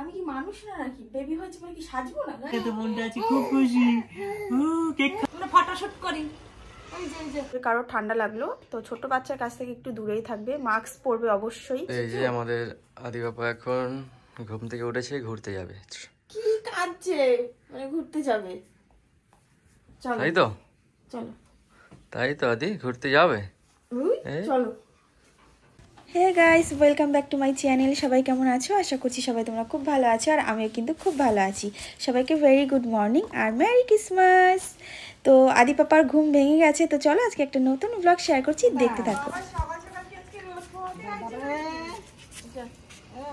আমি কি মানুষ না নাকি বেবি হয়েছে বলে কি সাজবো না তো মনটা আছে হ্যাঁ। খুব খুশি কেক আমরা ফটোশুট করি কারো ঠান্ডা লাগলো তো ছোট বাচ্চার কাছ থেকে একটু দূরেই থাকবে মাস্ক পরবে অবশ্যই এই যে আমাদের আদি বাবা এখন ঘুম থেকে উঠেছে ঘুরতে যাবে কি কাজে মানে ঘুরতে যাবে চলো তাই তো চলো তাই তো আদি ঘুরতে যাবে চলো hey guys welcome back to my channel সবাই কেমন আছো আশা করছি সবাই তোমরা খুব ভালো আছো আর আমিও কিন্তু খুব ভালো আছি সবাইকে ভেরি গুড মর্নিং আর ম্যারি ক্রিসমাস তো আদি পাপার ঘুম ভেঙে গেছে তো চলো আজকে একটা নতুন ব্লগ শেয়ার করছি দেখতে হ্যাঁ, থাকো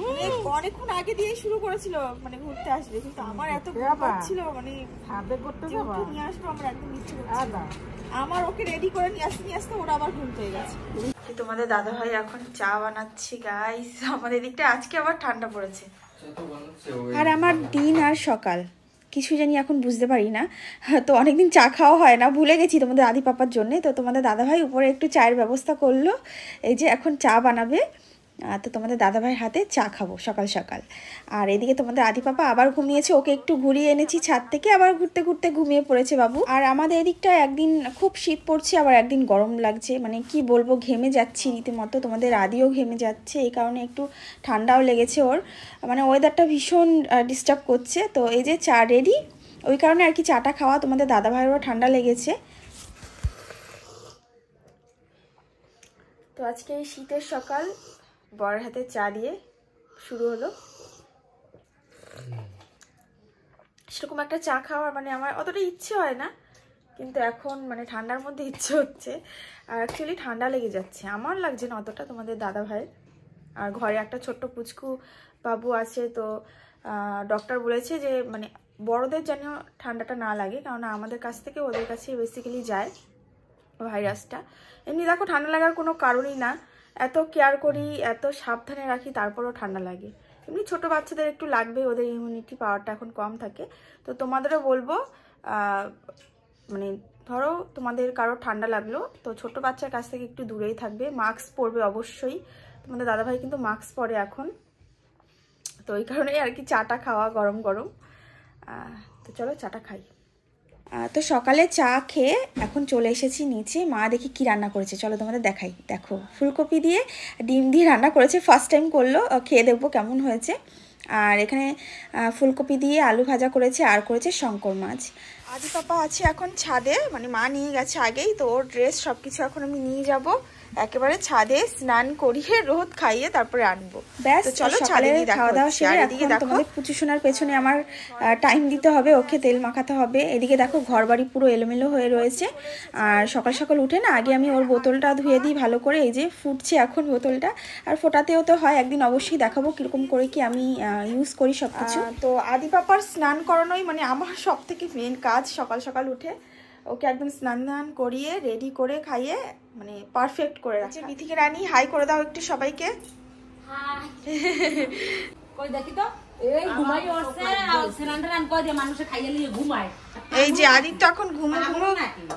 মানে অনেকক্ষণ আগে দিয়ে শুরু করেছিল মানে ঘুরতে আসবে কিন্তু আমার এত ছিল মানে নিয়ে আসবো আমরা একদম ইচ্ছে আমার ওকে রেডি করে নিয়ে আসতে নিয়ে আসতে ওরা আবার ঘুরতে গেছে তোমাদের দাদা ভাই এখন চা বানাচ্ছি গাইস আমাদের দিকটা আজকে আবার ঠান্ডা পড়েছে আর আমার দিন আর সকাল কিছু জানি এখন বুঝতে পারি না তো অনেকদিন চা খাওয়া হয় না ভুলে গেছি তোমাদের দাদি পাপার জন্যে তো তোমাদের দাদাভাই উপরে একটু চায়ের ব্যবস্থা করলো এই যে এখন চা বানাবে তো তোমাদের দাদাভাইয়ের হাতে চা খাবো সকাল সকাল আর এদিকে তোমাদের আদি পাপা আবার ঘুমিয়েছে ওকে একটু ঘুরিয়ে এনেছি ছাদ থেকে আবার ঘুরতে ঘুরতে ঘুমিয়ে পড়েছে বাবু আর আমাদের এদিকটা একদিন খুব শীত পড়ছে আবার একদিন গরম লাগছে মানে কি বলবো ঘেমে যাচ্ছি রীতিমতো তোমাদের আদিও ঘেমে যাচ্ছে এই কারণে একটু ঠান্ডাও লেগেছে ওর মানে ওয়েদারটা ভীষণ ডিস্টার্ব করছে তো এই যে চা রেডি ওই কারণে আর কি চাটা খাওয়া তোমাদের দাদাভাইয়েরও ঠান্ডা লেগেছে তো আজকে এই শীতের সকাল বরের হাতে চা দিয়ে শুরু হলো সেরকম একটা চা খাওয়ার মানে আমার অতটা ইচ্ছে হয় না কিন্তু এখন মানে ঠান্ডার মধ্যে ইচ্ছে হচ্ছে আর অ্যাকচুয়ালি ঠান্ডা লেগে যাচ্ছে আমার লাগছে না অতটা তোমাদের দাদা ভাই আর ঘরে একটা ছোট্ট পুচকু বাবু আছে তো ডক্টর বলেছে যে মানে বড়দের যেন ঠান্ডাটা না লাগে কেননা আমাদের কাছ থেকে ওদের কাছে বেসিক্যালি যায় ভাইরাসটা এমনি দেখো ঠান্ডা লাগার কোনো কারণই না এত কেয়ার করি এত সাবধানে রাখি তারপরও ঠান্ডা লাগে এমনি ছোট বাচ্চাদের একটু লাগবে ওদের ইমিউনিটি পাওয়ারটা এখন কম থাকে তো তোমাদেরও বলবো মানে ধরো তোমাদের কারো ঠান্ডা লাগলো তো ছোট বাচ্চার কাছ থেকে একটু দূরেই থাকবে মাস্ক পরবে অবশ্যই তোমাদের দাদাভাই কিন্তু মাস্ক পরে এখন তো এই কারণেই আর কি চাটা খাওয়া গরম গরম তো চলো চাটা খাই তো সকালে চা খেয়ে এখন চলে এসেছি নিচে মা দেখি কি রান্না করেছে চলো তোমাদের দেখাই দেখো ফুলকপি দিয়ে ডিম দিয়ে রান্না করেছে ফার্স্ট টাইম করলো খেয়ে দেখবো কেমন হয়েছে আর এখানে ফুলকপি দিয়ে আলু ভাজা করেছে আর করেছে শঙ্কর মাছ আজ পাপা আছে এখন ছাদে মানে মা নিয়ে গেছে আগেই তো ওর ড্রেস সব কিছু এখন আমি নিয়ে যাবো একেবারে ছাদে স্নান করিয়ে রোদ খাইয়ে তারপরে আনবো ব্যাস চলো ছাদে খাওয়া দাওয়া সেরে এদিকে দেখো পুচু শোনার পেছনে আমার টাইম দিতে হবে ওকে তেল মাখাতে হবে এদিকে দেখো ঘর বাড়ি পুরো এলোমেলো হয়ে রয়েছে আর সকাল সকাল উঠে না আগে আমি ওর বোতলটা ধুয়ে দিই ভালো করে এই যে ফুটছে এখন বোতলটা আর ফোটাতেও তো হয় একদিন অবশ্যই দেখাবো কীরকম করে কি আমি ইউজ করি সব কিছু তো আদি পাপার স্নান করানোই মানে আমার সব থেকে মেন কাজ সকাল সকাল উঠে ওকে একদম স্নান ধান করিয়ে রেডি করে খাইয়ে মানে পারফেক্ট করে রাখছে বিথিকে রানী হাই করে দাও একটু সবাইকে এই যে আদিত্য এখন ঘুমো ঘুমো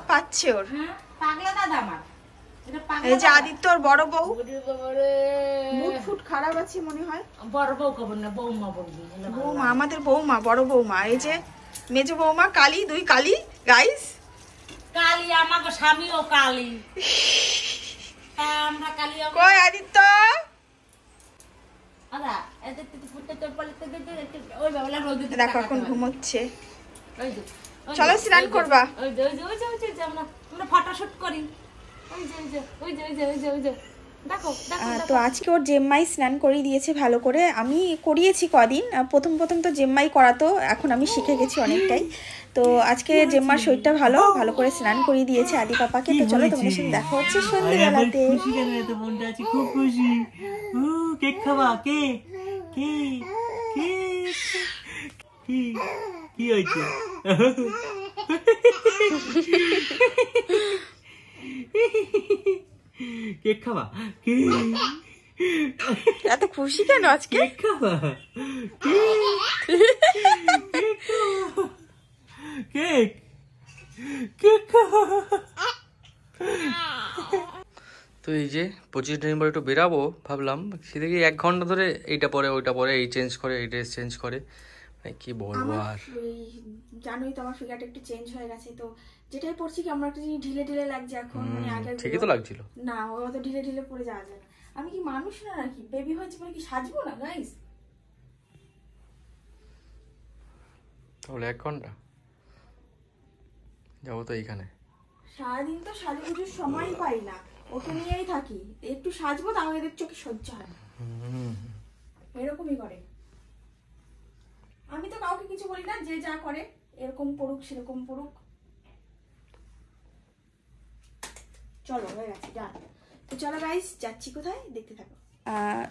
পাচ্ছে ওর হ্যাঁ, এই যে আদিত্য ওর বড় বউ মুখ ফুট খারাপ আছে মনে হয় বড় বউ কবর না বৌমা বৌমা আমাদের বৌমা বড় বৌমা এই যে মেজ বৌমা কালী দুই কালী গাইস কালি আমাকে স্বামীও কালি আমরা কালি কই আদিত্য দেখো এখন ঘুমোচ্ছে চলো স্নান করবা আমরা ফটোশুট করি ওই যে ওই যে ওই যে ওই যে ওই যে তো আজকে ওর জেম্মাই স্নান করিয়ে দিয়েছে ভালো করে আমি করিয়েছি কদিন প্রথম প্রথম তো জেম্মাই করাতো এখন আমি শিখে গেছি অনেকটাই তো আজকে জেম্মার শরীরটা ভালো ভালো করে স্নান করিয়ে দিয়েছে আদি পাপাকে তো চলো তোমাদের সাথে দেখা হচ্ছে সন্ধ্যেবেলাতে কেক খাবা এত খুশি কেন আজকে কেক খাবা কেক কেক খাবা তো এই যে পঁচিশ ডিসেম্বর একটু বেরাবো ভাবলাম সেদিকে এক ঘন্টা ধরে এইটা পরে ওইটা পরে এই চেঞ্জ করে এই ড্রেস চেঞ্জ করে হ্যাঁ, কি বলবো আর জানোই তো আমার ফিগারটা একটু চেঞ্জ হয়ে গেছে তো যেটাই পড়ছি কি আমার একটু ঢিলে ঢিলে লাগছে এখন মানে আগে ঠিকই তো লাগছিল না ও অত ঢিলে ঢিলে পড়ে যাওয়া যায় না আমি কি মানুষ না নাকি বেবি হয়েছে বলে কি সাজবো না গাইস তাহলে এক ঘন্টা যাবো তো এইখানে সারাদিন তো সাজু পুজোর সময় পাই না ওকে নিয়েই থাকি একটু সাজবো তাহলে চোখে সহ্য হয় এরকমই করে কিছু বলি না যে যা করে এরকম পড়ুক সেরকম পড়ুক চলো হয়ে গেছে ডান তো চলো গাইস যাচ্ছি কোথায় দেখতে থাকো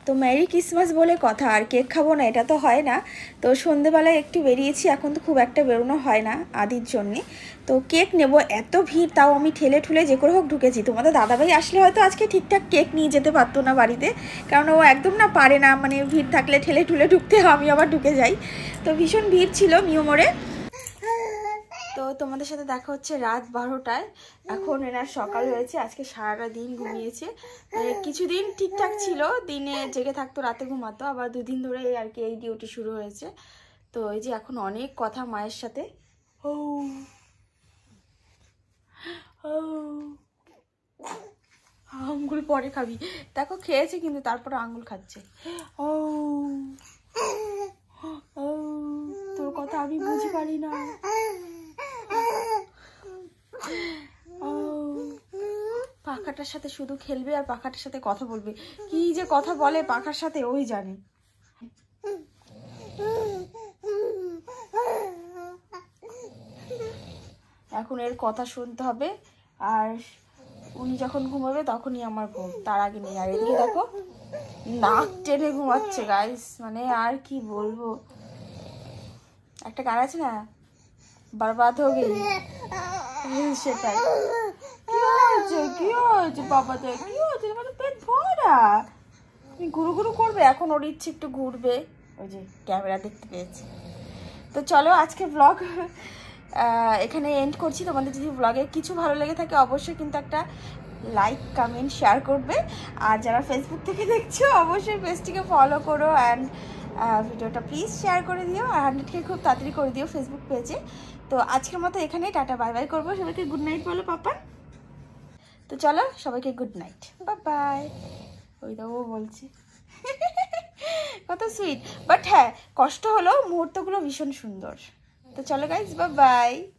তো ম্যারি ক্রিসমাস বলে কথা আর কেক খাবো না এটা তো হয় না তো সন্ধেবেলায় একটু বেরিয়েছি এখন তো খুব একটা বেরোনো হয় না আদির জন্যে তো কেক নেব এত ভিড় তাও আমি ঠেলে ঠুলে যে করে হোক ঢুকেছি তোমাদের দাদাভাই আসলে হয়তো আজকে ঠিকঠাক কেক নিয়ে যেতে পারতো না বাড়িতে কারণ ও একদম না পারে না মানে ভিড় থাকলে ঠেলে ঠুলে ঢুকতে আমি আবার ঢুকে যাই তো ভীষণ ভিড় ছিল মিওমোরে তো তোমাদের সাথে দেখা হচ্ছে রাত বারোটায় এখন এনার সকাল হয়েছে আজকে সারাটা দিন ঘুমিয়েছে কিছুদিন ঠিকঠাক ছিল দিনে জেগে থাকতো রাতে ঘুমাতো আবার দুদিন ধরে আর কি এই ডিউটি শুরু হয়েছে তো এই যে এখন অনেক কথা মায়ের সাথে ও পরে খাবি দেখো খেয়েছে কিন্তু তারপরে আঙুল খাচ্ছে ও ও তোর কথা আমি বুঝি পারি না ও পাখাটার সাথে শুধু খেলবে আর পাখাটার সাথে কথা বলবে কি যে কথা বলে পাখার সাথে ওই জানে এখন এর কথা শুনতে হবে আর উনি যখন ঘুমাবে তখনই আমার ঘুম তার আগে নেই আর এদিকে দেখো নাক টেনে ঘুমাচ্ছে গাইস মানে আর কি বলবো একটা গান আছে না বরবাদ হয়ে গেলি সেটাই কি হয়েছে কি হয়েছে বাবাদের কি হয়েছে তোমার পেট ভরা তুমি ঘুরু ঘুরু করবে এখন ওর ইচ্ছে একটু ঘুরবে ওই যে ক্যামেরা দেখতে পেয়েছি তো চলো আজকে ব্লগ এখানে এন্ড করছি তোমাদের যদি ব্লগে কিছু ভালো লেগে থাকে অবশ্যই কিন্তু একটা লাইক কমেন্ট শেয়ার করবে আর যারা ফেসবুক থেকে দেখছো অবশ্যই পেজটিকে ফলো করো অ্যান্ড ভিডিওটা প্লিজ শেয়ার করে দিও আর হান্ড্রেডকে খুব তাড়াতাড়ি করে দিও ফেসবুক পেজে তো আজকের মতো এখানেই টাটা বাই বাই করবো সবাইকে গুড নাইট বলো পাপা তো চলো সবাইকে গুড নাইট বা বাই ওই দেবো বলছি কত সুইট বাট হ্যাঁ কষ্ট হলো মুহূর্তগুলো ভীষণ সুন্দর তো চলো গাইজ বা বাই